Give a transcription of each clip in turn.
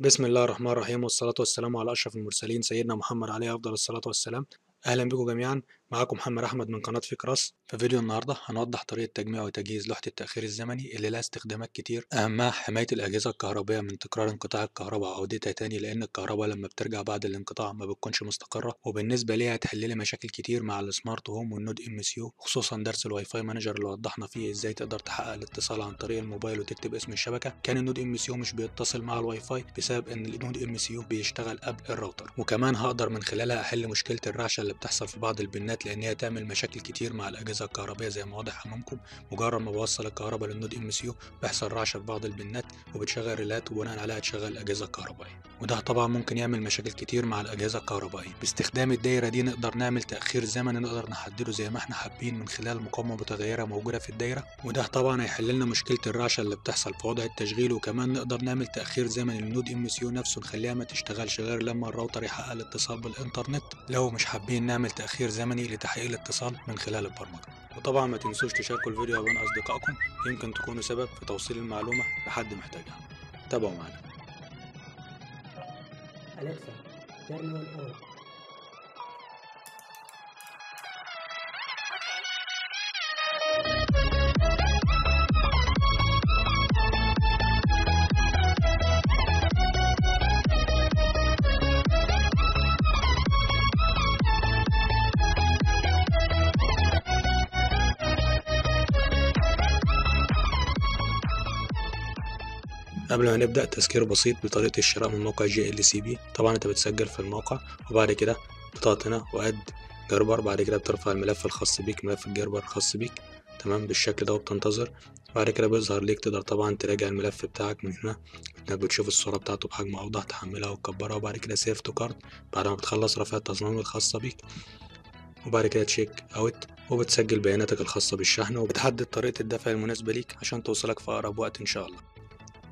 بسم الله الرحمن الرحيم والصلاة والسلام على أشرف المرسلين سيدنا محمد عليه أفضل الصلاة والسلام أهلا بكم جميعا معاكم محمد أحمد من قناة فكراس في فيديو النهاردة هنوضح طريقة تجميع وتجهيز لوحة التأخير الزمني اللي لها استخدامات كتير أهمها حماية الأجهزة الكهربائية من تكرار انقطاع الكهرباء أو ديتا تاني لأن الكهرباء لما بترجع بعد الانقطاع ما بتكونش مستقرة وبالنسبة ليها هتحل لي مشاكل كتير مع السمارت هوم والنود ام اس يو خصوصا درس الواي فاي مانجر اللي وضحنا فيه ازاي تقدر تحقق الاتصال عن طريق الموبايل وتكتب اسم الشبكة كان النود ام اس يو مش بيتصل مع الواي فاي بسبب إن النود ام اس يو بيشتغل قبل الراوتر وكمان هقدر من خلالها أحل مشكلة الرعشة اللي بتحصل في بعض البنات الشبكات لان هي تعمل مشاكل كتير مع الاجهزه الكهربائيه زي ما واضح امامكم مجرد ما بوصل الكهرباء للنود ام سي يو بيحصل رعشه في بعض البنات وبتشغل ريلات وبناء عليها تشغل الاجهزه الكهربائيه وده طبعا ممكن يعمل مشاكل كتير مع الاجهزه الكهربائيه باستخدام الدايره دي نقدر نعمل تاخير زمني نقدر نحدده زي ما احنا حابين من خلال مقاومه متغيره موجوده في الدايره وده طبعا هيحل لنا مشكله الرعشه اللي بتحصل في وضع التشغيل وكمان نقدر نعمل تاخير زمني للنود ام سي يو نفسه نخليها ما تشتغلش غير لما الراوتر يحقق الاتصال بالانترنت لو مش حابين نعمل تاخير زمني لتحقيق الاتصال من خلال البرمجة وطبعا ما تنسوش تشاركوا الفيديو بين أصدقائكم يمكن تكونوا سبب في توصيل المعلومة لحد محتاجها تابعوا معنا أليكسا turn on off قبل ما نبدأ تذكير بسيط بطريقة الشراء من موقع جي ال سي بي طبعا انت بتسجل في الموقع وبعد كده بتضغط هنا واد جربر بعد كده بترفع الملف الخاص بيك ملف الجربر الخاص بيك تمام بالشكل ده وبتنتظر بعد كده بيظهر ليك تقدر طبعا تراجع الملف بتاعك من هنا انك بتشوف الصورة بتاعته بحجم اوضح تحملها وتكبرها وبعد كده سيف تو كارت بعد ما بتخلص رفع التصميم الخاصة بيك وبعد كده تشيك اوت وبتسجل بياناتك الخاصة بالشحن وبتحدد طريقة الدفع المناسبة ليك عشان توصلك في اقرب وقت ان شاء الله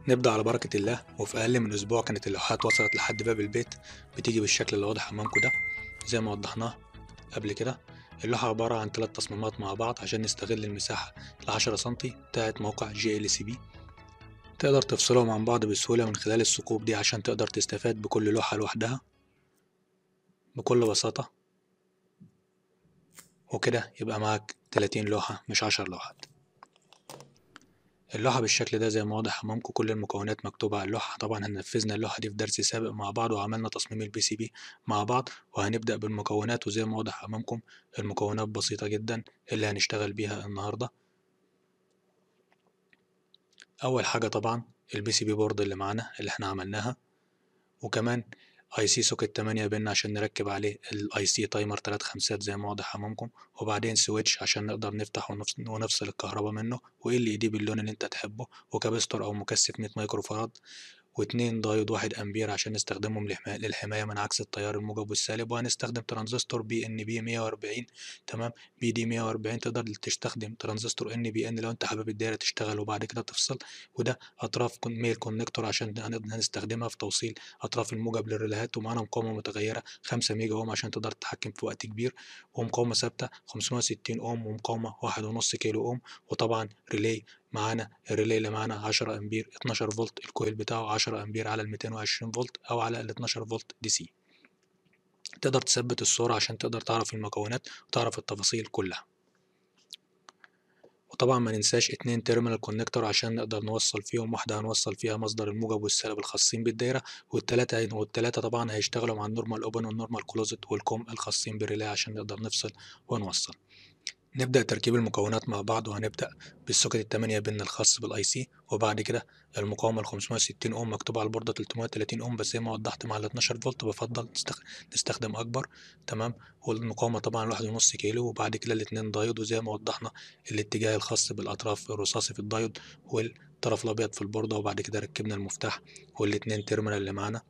نبدأ على بركة الله وفي أقل من أسبوع كانت اللوحات وصلت لحد باب البيت بتيجي بالشكل اللي واضح أمامكم ده زي ما وضحناه قبل كده اللوحة عبارة عن ثلاث تصميمات مع بعض عشان نستغل المساحة العشرة سنتي بتاعت موقع جي ال سي بي تقدر تفصلهم عن بعض بسهولة من خلال الثقوب دي عشان تقدر تستفاد بكل لوحة لوحدها بكل بساطة وكده يبقى معاك 30 لوحة مش 10 لوحات اللوحة بالشكل ده زي ما واضح أمامكم كل المكونات مكتوبة على اللوحة طبعا هننفذنا اللوحة دي في درس سابق مع بعض وعملنا تصميم البي سي بي مع بعض وهنبدأ بالمكونات وزي ما واضح أمامكم المكونات بسيطة جدا اللي هنشتغل بيها النهاردة أول حاجة طبعا البي سي بي بورد اللي معانا اللي احنا عملناها وكمان اي سي سوكت 8 بن عشان نركب عليه الاي سي تايمر 3 خمسات زي ما واضح امامكم وبعدين سويتش عشان نقدر نفتح ونفصل الكهرباء منه وال اي دي باللون اللي انت تحبه وكابستور او مكثف 100 مايكرو فراد واتنين دايود واحد أمبير عشان نستخدمهم للحماية من عكس التيار الموجب والسالب وهنستخدم ترانزستور بي ان بي 140 تمام بي دي 140 تقدر تستخدم ترانزستور ان بي ان لو انت حابب الدايرة تشتغل وبعد كده تفصل وده أطراف ميل كونكتور عشان هنستخدمها في توصيل أطراف الموجب للريلهات ومعانا مقاومة متغيرة 5 ميجا أوم عشان تقدر تتحكم في وقت كبير ومقاومة ثابتة 560 أوم ومقاومة 1.5 كيلو أوم وطبعا ريلي معانا الريلي اللي معانا 10 امبير 12 فولت الكويل بتاعه 10 امبير على ال 220 فولت او على ال 12 فولت دي سي تقدر تثبت الصورة عشان تقدر تعرف المكونات وتعرف التفاصيل كلها وطبعا ما ننساش اتنين تيرمينال كونكتور عشان نقدر نوصل فيهم واحدة هنوصل فيها مصدر الموجب والسالب الخاصين بالدايرة والتلاتة والتلاتة طبعا هيشتغلوا مع النورمال اوبن والنورمال كلوزت والكوم الخاصين بالريلاي عشان نقدر نفصل ونوصل نبدأ تركيب المكونات مع بعض وهنبدأ بالسوكت التمانية بن الخاص بالاي سي وبعد كده المقاومة الخمسمية وستين اوم مكتوبة على البوردة تلتمية وتلاتين اوم بس زي ما وضحت مع ال فولت بفضل نستخدم اكبر تمام والمقاومة طبعا الواحد ونص كيلو وبعد كده الاتنين دايود وزي ما وضحنا الاتجاه الخاص بالاطراف الرصاصي في الدايود والطرف الابيض في البوردة وبعد كده ركبنا المفتاح والاتنين تيرمينال اللي معانا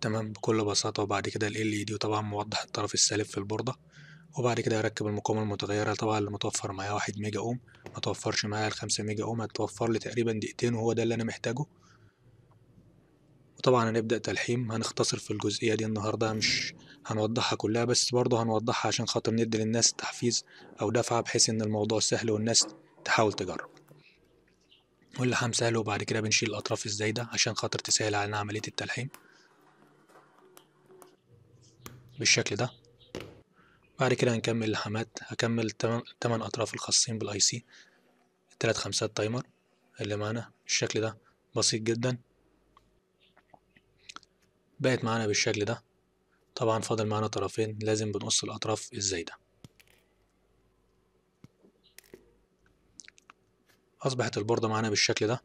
تمام بكل بساطة وبعد كده ال LED وطبعا موضح الطرف السالب في البوردة وبعد كده اركب المقاومه المتغيره طبعا اللي متوفر معايا واحد ميجا اوم متوفرش معايا الخمسة ميجا اوم هتوفر لي تقريبا دقيقتين وهو ده اللي انا محتاجه وطبعا هنبدا تلحيم هنختصر في الجزئيه دي النهارده مش هنوضحها كلها بس برضه هنوضحها عشان خاطر ندي للناس تحفيز او دفعه بحيث ان الموضوع سهل والناس تحاول تجرب واللحام سهل وبعد كده بنشيل الاطراف الزايده عشان خاطر تسهل علينا عمليه التلحيم بالشكل ده بعد كده هنكمل لحمات هكمل تمن أطراف الخاصين بالاي سي التلات خمسات تايمر اللي معانا بالشكل ده بسيط جدا بقت معانا بالشكل ده طبعا فاضل معانا طرفين لازم بنقص الأطراف ازاي ده أصبحت البوردة معانا بالشكل ده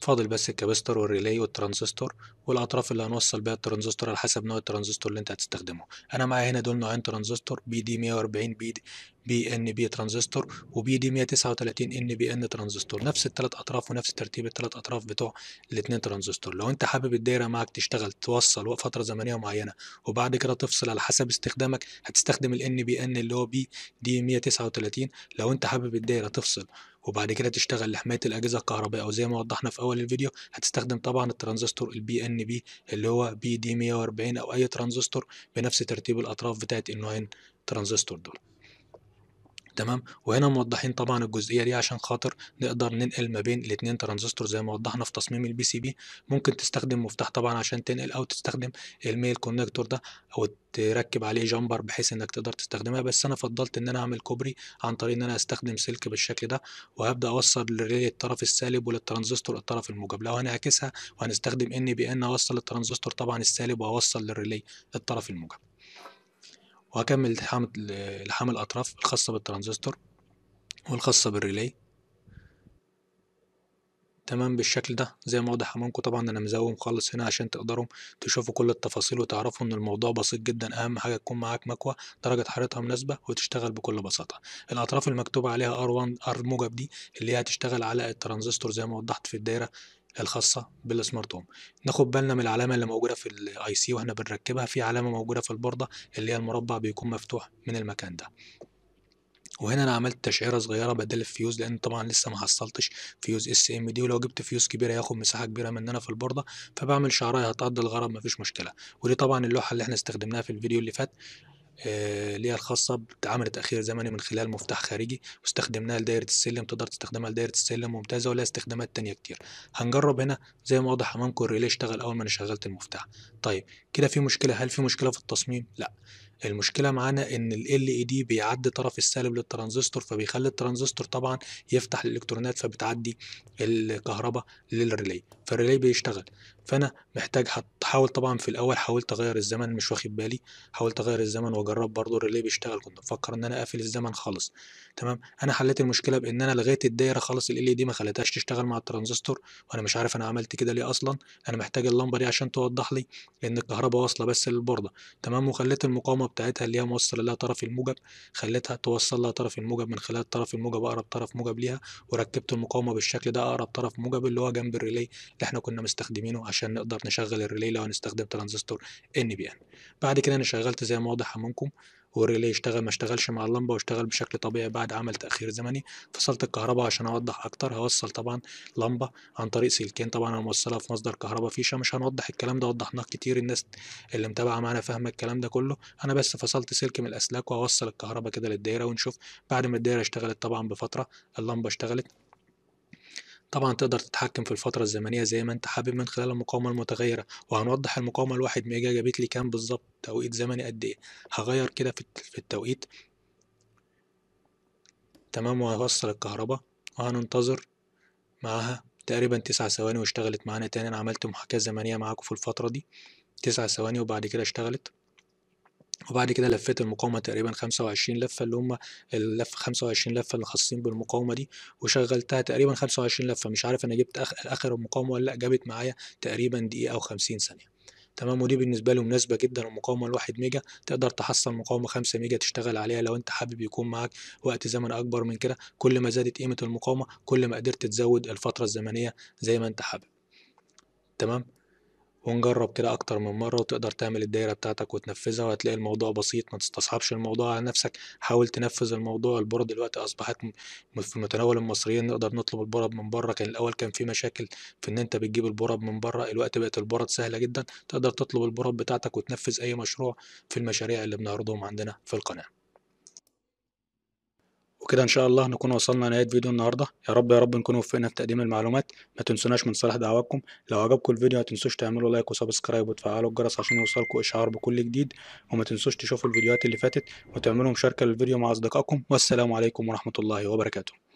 فاضل بس الكابستر والريلاي والترانزستور والاطراف اللي هنوصل بيها الترانزستور على حسب نوع الترانزستور اللي انت هتستخدمه انا معايا هنا دول نوعين ترانزستور بي دي 140 بي دي بي ان بي ترانزستور وبي دي 139 ان بي ان ترانزستور نفس الثلاث اطراف ونفس ترتيب الثلاث اطراف بتوع الاثنين ترانزستور لو انت حابب الدايره معاك تشتغل توصل فتره زمنيه معينه وبعد كده تفصل على حسب استخدامك هتستخدم الان بي ان اللي هو بي دي 139 لو انت حابب الدايره تفصل وبعد كده تشتغل لحمايه الاجهزه الكهربائيه زي ما وضحنا في اول الفيديو هتستخدم طبعا الترانزستور البي ان بي اللي هو بي دي 140 او اي ترانزستور بنفس ترتيب الاطراف بتاعت النوعين ترانزستور دول تمام وهنا موضحين طبعا الجزئيه دي عشان خاطر نقدر ننقل ما بين الاثنين ترانزستور زي ما وضحنا في تصميم البي سي بي ممكن تستخدم مفتاح طبعا عشان تنقل او تستخدم الميل كونكتور ده او تركب عليه جامبر بحيث انك تقدر تستخدمها بس انا فضلت ان انا اعمل كوبري عن طريق ان انا استخدم سلك بالشكل ده وهبدا اوصل للريلي الطرف السالب وللترانزستور الطرف الموجب لو هنعكسها وهنستخدم ان بي ان اوصل للترانزستور طبعا السالب واوصل للريلي الطرف الموجب وهكمل لحام الأطراف الخاصة بالترانزستور والخاصة بالريلي تمام بالشكل ده زي ما واضح امامكم طبعا انا مزوم خالص هنا عشان تقدروا تشوفوا كل التفاصيل وتعرفوا ان الموضوع بسيط جدا اهم حاجه تكون معاك مكوه درجه حرارتها مناسبه وتشتغل بكل بساطه الاطراف المكتوب عليها ار1 ار موجب دي اللي هي هتشتغل على الترانزستور زي ما وضحت في الدايره الخاصه بالسمارت هوم ناخد بالنا من العلامه اللي موجوده في الاي سي واحنا بنركبها في علامه موجوده في البورده اللي هي المربع بيكون مفتوح من المكان ده وهنا انا عملت تشعيره صغيره بدل الفيوز لان طبعا لسه ما حصلتش فيوز اس ام دي ولو جبت فيوز كبيره هياخد مساحه كبيره مننا في البورده فبعمل شعرايه هتقضي الغرض مفيش مشكله ودي طبعا اللوحه اللي احنا استخدمناها في الفيديو اللي فات آه، ليها الخاصه بتعمل تاخير زمني من خلال مفتاح خارجي واستخدمناها لدايره السلم تقدر تستخدمها لدايره السلم ممتازه ولها استخدامات تانية كتير هنجرب هنا زي ما واضح امامكم الريلي اشتغل اول ما انا شغلت المفتاح طيب كده في مشكله هل في مشكله في التصميم لا المشكله معانا ان ال LED دي بيعدي طرف السالب للترانزستور فبيخلي الترانزستور طبعا يفتح الالكترونات فبتعدي الكهرباء للريلي فالريلي بيشتغل فانا محتاج هحاول طبعا في الاول حاولت اغير الزمن مش واخد بالي حاولت اغير الزمن واجرب برضو الريلي بيشتغل كنت بفكر ان انا اقفل الزمن خالص تمام انا حليت المشكله بان انا لغيت الدايره خالص ال دي e ما خليتهاش تشتغل مع الترانزستور وانا مش عارف انا عملت كده ليه اصلا انا محتاج اللمبه دي عشان توضح لي ان الكهرباء واصله بس للبورده تمام وخليت المقاومه بتاعتها اللي هي موصلة لها طرف الموجب خليتها توصل لها طرف الموجب من خلال طرف الموجب أقرب طرف موجب ليها وركبت المقاومة بالشكل ده أقرب طرف موجب اللي هو جنب الريلي اللي احنا كنا مستخدمينه عشان نقدر نشغل الريلي لو هنستخدم ترانزستور ان بي ان بعد كده انا شغلت زي ما واضح امامكم لي اشتغل ما اشتغلش مع اللمبه واشتغل بشكل طبيعي بعد عمل تاخير زمني فصلت الكهرباء عشان اوضح اكتر هوصل طبعا لمبه عن طريق سلكين طبعا انا موصلها في مصدر كهرباء فيشه مش هنوضح الكلام ده وضحناه كتير الناس اللي متابعه معانا فاهمه الكلام ده كله انا بس فصلت سلك من الاسلاك وهوصل الكهرباء كده للدايره ونشوف بعد ما الدايره اشتغلت طبعا بفتره اللمبه اشتغلت طبعا تقدر تتحكم في الفترة الزمنية زي ما انت حابب من خلال المقاومة المتغيرة وهنوضح المقاومة الواحد ميجا جابت لي كام بالظبط توقيت زمني قد ايه هغير كده في التوقيت تمام وهوصل الكهرباء وهننتظر معاها تقريبا تسع ثواني واشتغلت معانا تاني انا عملت محاكاة زمنية معاكم في الفترة دي تسع ثواني وبعد كده اشتغلت وبعد كده لفيت المقاومة تقريبا 25 لفة اللي هم اللف 25 لفة اللي خاصين بالمقاومة دي وشغلتها تقريبا 25 لفة مش عارف انا جبت آخر, اخر المقاومه ولا لا جابت معايا تقريبا دقيقة او 50 ثانية تمام ودي بالنسبه له مناسبه جدا المقاومه الواحد ميجا تقدر تحصل مقاومه 5 ميجا تشتغل عليها لو انت حابب يكون معاك وقت زمن اكبر من كده كل ما زادت قيمه المقاومه كل ما قدرت تزود الفتره الزمنيه زي ما انت حابب تمام ونجرب كده أكتر من مرة وتقدر تعمل الدايرة بتاعتك وتنفذها وهتلاقي الموضوع بسيط ما تستصعبش الموضوع على نفسك حاول تنفذ الموضوع البورة دلوقتي أصبحت في متناول المصريين نقدر نطلب البورة من بره كان الأول كان في مشاكل في إن أنت بتجيب البورة من بره الوقت بقت البورة سهلة جدا تقدر تطلب البورة بتاعتك وتنفذ أي مشروع في المشاريع اللي بنعرضهم عندنا في القناة وكده ان شاء الله نكون وصلنا لنهايه فيديو النهارده يا رب يا رب نكون وفقنا في تقديم المعلومات ما تنسوناش من صالح دعواتكم لو عجبكم الفيديو ما تنسوش تعملوا لايك وسبسكرايب وتفعلوا الجرس عشان يوصلكم اشعار بكل جديد وما تنسوش تشوفوا الفيديوهات اللي فاتت وتعملوا مشاركه للفيديو مع اصدقائكم والسلام عليكم ورحمه الله وبركاته